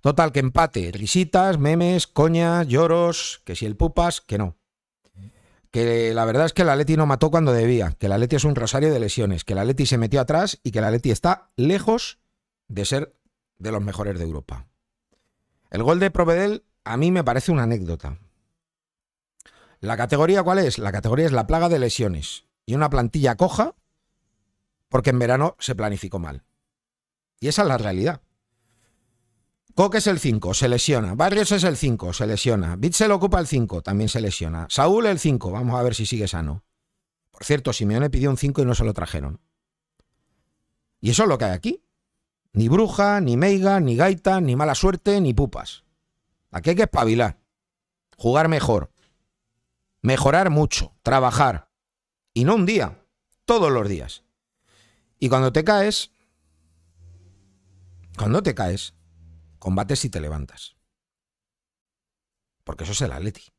Total, que empate. Risitas, memes, coñas, lloros, que si el pupas, que no. Que la verdad es que la Atleti no mató cuando debía, que la Atleti es un rosario de lesiones, que la Atleti se metió atrás y que la Atleti está lejos de ser de los mejores de Europa. El gol de Provedel a mí me parece una anécdota. ¿La categoría cuál es? La categoría es la plaga de lesiones y una plantilla coja porque en verano se planificó mal. Y esa es la realidad. Coque es el 5, se lesiona. Barrios es el 5, se lesiona. lo ocupa el 5, también se lesiona. Saúl el 5, vamos a ver si sigue sano. Por cierto, Simeone pidió un 5 y no se lo trajeron. Y eso es lo que hay aquí. Ni bruja, ni meiga, ni gaita, ni mala suerte, ni pupas. Aquí hay que espabilar. Jugar mejor. Mejorar mucho. Trabajar. Y no un día. Todos los días. Y cuando te caes... Cuando te caes, combates y te levantas. Porque eso es el Atleti.